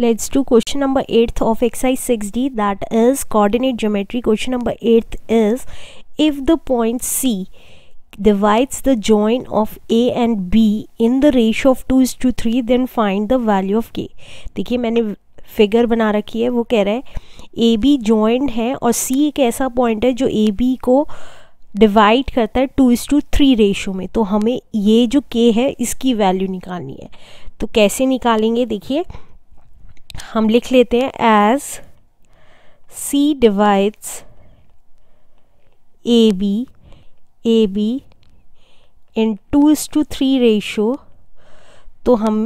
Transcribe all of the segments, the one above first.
Let's to question number eighth of exercise six D that is coordinate geometry question number eighth is if the point C divides the joint of A and B in the ratio of two is to three then find the value of K देखिए मैंने figure बना रखी है वो कह रहा है A B joint है और सी एक ऐसा पॉइंट है जो ए बी को डिवाइड करता है two is to three ratio में तो हमें ये जो के है इसकी वैल्यू निकालनी है तो कैसे निकालेंगे देखिए हम लिख लेते हैं as C divides A B A B in two is to three ratio तो हम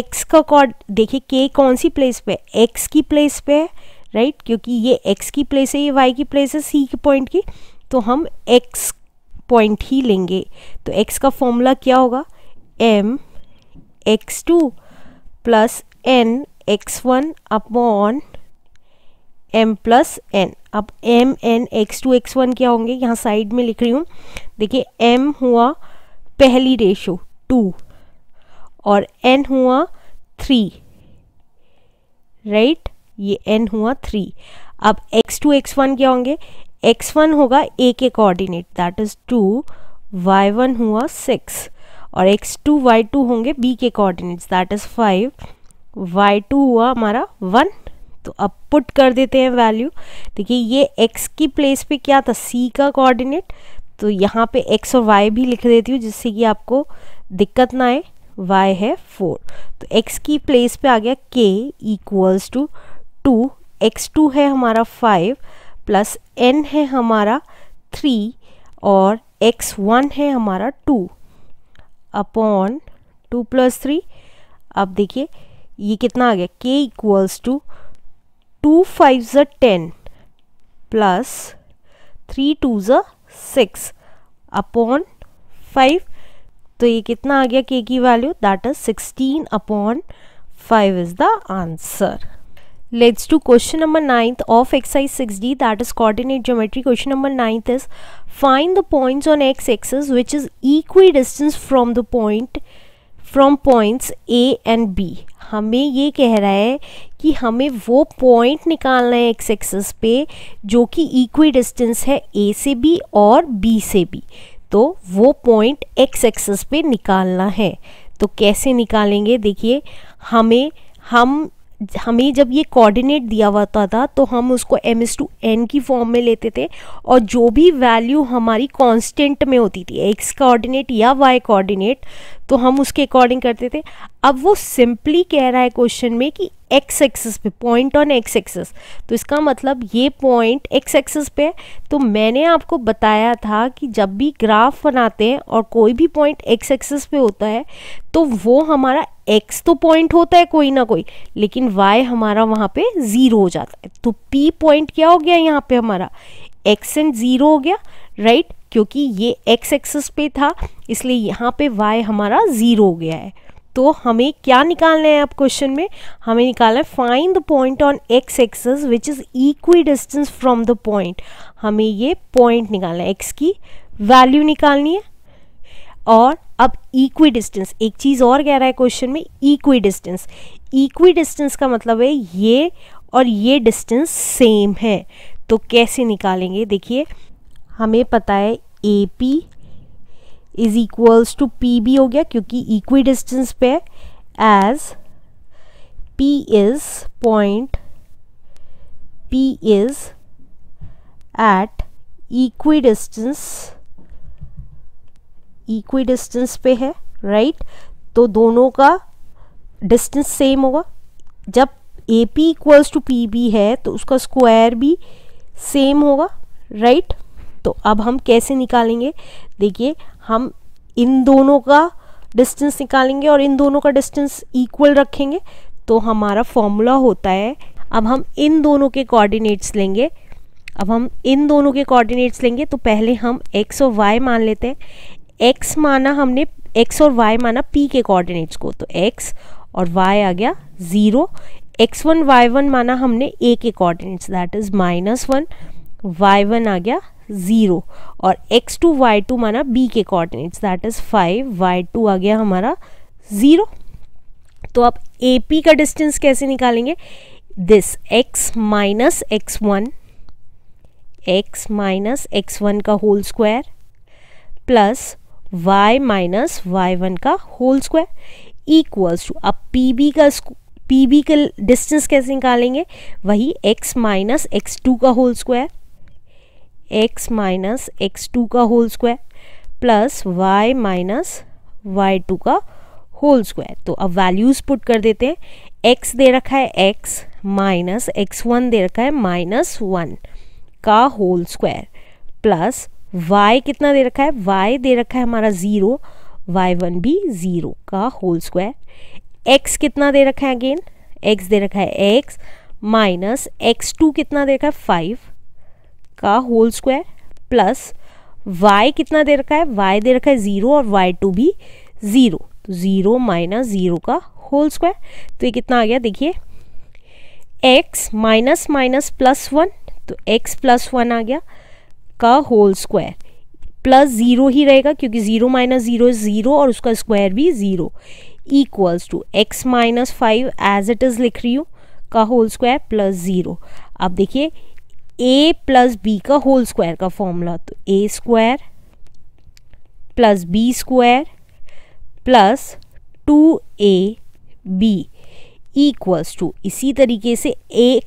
एक्स का कॉर्ड देखिए के कौन सी प्लेस पे एक्स की प्लेस पे राइट right? क्योंकि ये एक्स की प्लेस है ये वाई की प्लेस है सी की पॉइंट की तो हम एक्स पॉइंट ही लेंगे तो एक्स का फॉर्मूला क्या होगा M X two plus N X one upon M plus N अब M N X two X one क्या होंगे यहाँ साइड में लिख रही हूँ देखिए एम हुआ पहली रेशो टू और एन हुआ थ्री राइट ये एन हुआ थ्री अब एक्स टू एक्स वन क्या होंगे एक्स वन होगा ए के coordinate that is two Y one हुआ सिक्स और एक्स टू वाई टू होंगे बी के coordinates that is five y2 हुआ हमारा वन तो अब पुट कर देते हैं वैल्यू देखिए ये x की प्लेस पे क्या था c का कोऑर्डिनेट तो यहाँ पे x और y भी लिख देती हूँ जिससे कि आपको दिक्कत ना आए y है फोर तो x की प्लेस पे आ गया k equals to two X two है हमारा फाइव प्लस n है हमारा थ्री और एक्स वन है हमारा two upon two plus three अब देखिए ये कितना आ गया k equals to two five ज टेन प्लस थ्री टू ज सिक्स अपॉन फाइव तो ये कितना आ गया k की value that is sixteen upon five is the answer let's to question number ninth of exercise six D that is coordinate geometry question number ninth is find the points on X axis which is equi equidistance from the point from points A and B हमें ये कह रहा है कि हमें वो point निकालना है एक्स एक्सेस पे जो कि इक्वी डिस्टेंस है ए से बी और बी से बी तो वो पॉइंट एक्स एक्सेस पे निकालना है तो कैसे निकालेंगे देखिए हमें हम हमें जब ये कोऑर्डिनेट दिया हुआ था तो हम उसको एम एस टू एन की फॉर्म में लेते थे और जो भी वैल्यू हमारी कांस्टेंट में होती थी एक्स कोऑर्डिनेट या वाई कोऑर्डिनेट तो हम उसके अकॉर्डिंग करते थे अब वो सिंपली कह रहा है क्वेश्चन में कि एक्स एक्सेस पे पॉइंट ऑन एक्स एक्सेस तो इसका मतलब ये पॉइंट एक्स एक्सेस पे है तो मैंने आपको बताया था कि जब भी ग्राफ बनाते हैं और कोई भी पॉइंट एक्स एक्सेस पे होता है तो वो हमारा एक्स तो पॉइंट होता है कोई ना कोई लेकिन वाई हमारा वहाँ पे ज़ीरो हो जाता है तो पी पॉइंट क्या हो गया यहाँ पे हमारा एक्स एंड ज़ीरो हो गया राइट right? क्योंकि ये एक्स एक्सेस पे था इसलिए यहाँ पे वाई हमारा ज़ीरो हो गया है तो हमें क्या निकालना है आप क्वेश्चन में हमें निकालना है find the point on X axis which is equidistance from the point हमें ये पॉइंट निकालना है एक्स की वैल्यू निकालनी है और अब इक्वी डिस्टेंस एक चीज़ और कह रहा है क्वेश्चन में इक्वी डिस्टेंस इक्वी डिस्टेंस का मतलब है ये और ये डिस्टेंस सेम है तो कैसे निकालेंगे देखिए हमें पता है A P is equals to P B हो गया क्योंकि इक्वी डिस्टेंस पे as P is point P is at equidistance equidistance पे है राइट right? तो दोनों का डिस्टेंस सेम होगा जब A P equals to P B है तो उसका स्क्वायर भी सेम होगा राइट right? तो अब हम कैसे निकालेंगे देखिए हम इन दोनों का डिस्टेंस निकालेंगे और इन दोनों का डिस्टेंस इक्वल रखेंगे तो हमारा फॉर्मूला होता है अब हम इन दोनों के कोऑर्डिनेट्स लेंगे अब हम इन दोनों के कोऑर्डिनेट्स लेंगे तो पहले हम x और y मान लेते हैं एक्स माना हमने एक्स और वाई माना पी के कोऑर्डिनेट्स को तो एक्स और वाई आ गया zero X one Y one माना हमने ए के coordinates that is minus one Y one आ गया ज़ीरो और एक्स टू वाई टू माना बी के coordinates that is five Y two आ गया हमारा ज़ीरो तो आप ए पी का डिस्टेंस कैसे निकालेंगे this X minus X one X minus X one का whole square plus y minus Y one का होल स्क्वायर इक्वल्स टू अब पी बी का पी बी का डिस्टेंस कैसे निकालेंगे वही x माइनस एक्स टू का whole square x minus X two का whole square plus y minus Y two का होल स्क्वायर तो अब वैल्यूज़ पुट कर देते हैं x दे रखा है x माइनस एक्स वन दे रखा है माइनस वन का होल स्क्वायर प्लस y कितना दे रखा है y दे रखा है हमारा ज़ीरो वाई वन भी ज़ीरो का होल स्क्वायर x कितना दे रखा है अगेन x दे रखा है x माइनस एक्स टू कितना दे रखा है फाइव का होल स्क्वायर प्लस y कितना दे रखा है y दे रखा है ज़ीरो और y2 टू भी ज़ीरो तो ज़ीरो माइनस ज़ीरो का होल स्क्वायर तो ये कितना आ गया देखिए x minus minus plus one तो x प्लस वन आ गया का होल स्क्वायर प्लस ज़ीरो ही रहेगा क्योंकि ज़ीरो माइनस ज़ीरो ज़ीरो और उसका स्क्वायर भी zero equals to x minus five as it is लिख रही हूँ का होल स्क्वायर प्लस ज़ीरो अब देखिए ए प्लस बी का होल स्क्वायर का फॉर्मूला तो a square plus b square plus two a b equals to इसी तरीके से ए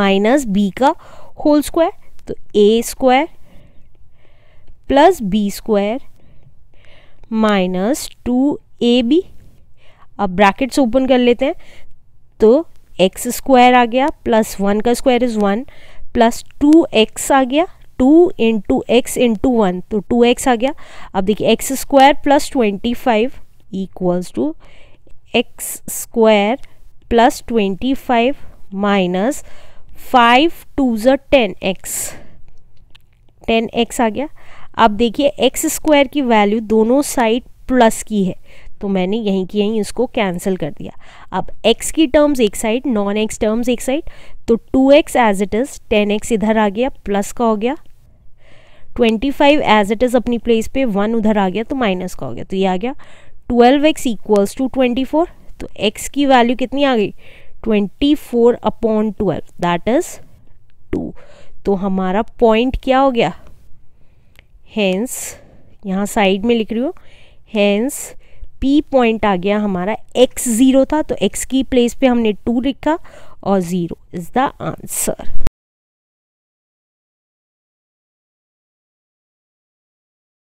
माइनस बी का होल स्क्वायर तो a square plus b square minus two a b अब brackets open कर लेते हैं तो एक्स स्क्वायर आ गया प्लस वन का square is one plus two x आ गया two into x into one तो टू एक्स आ गया अब देखिए x square plus twenty five equals to x square plus twenty five minus five two ज़ टेन एक्स टेन एक्स आ गया अब देखिए एक्स स्क्वायर की वैल्यू दोनों साइड प्लस की है तो मैंने यहीं की यहीं इसको कैंसिल कर दिया अब x की टर्म्स एक साइड नॉन x टर्म्स एक साइड तो 2x x as it is ten इधर आ गया प्लस का हो गया 25 एज इट इज़ अपनी प्लेस पे वन उधर आ गया तो माइनस का हो गया तो ये आ गया 12x x equals to twenty तो x की वैल्यू कितनी आ गई 24 अपॉन 12 दैट इज 2 तो हमारा पॉइंट क्या हो गया हैंस यहाँ साइड में लिख रही हूँ हैंस पी पॉइंट आ गया हमारा एक्स ज़ीरो था तो एक्स की प्लेस पे हमने टू लिखा और ज़ीरो इज़ द आंसर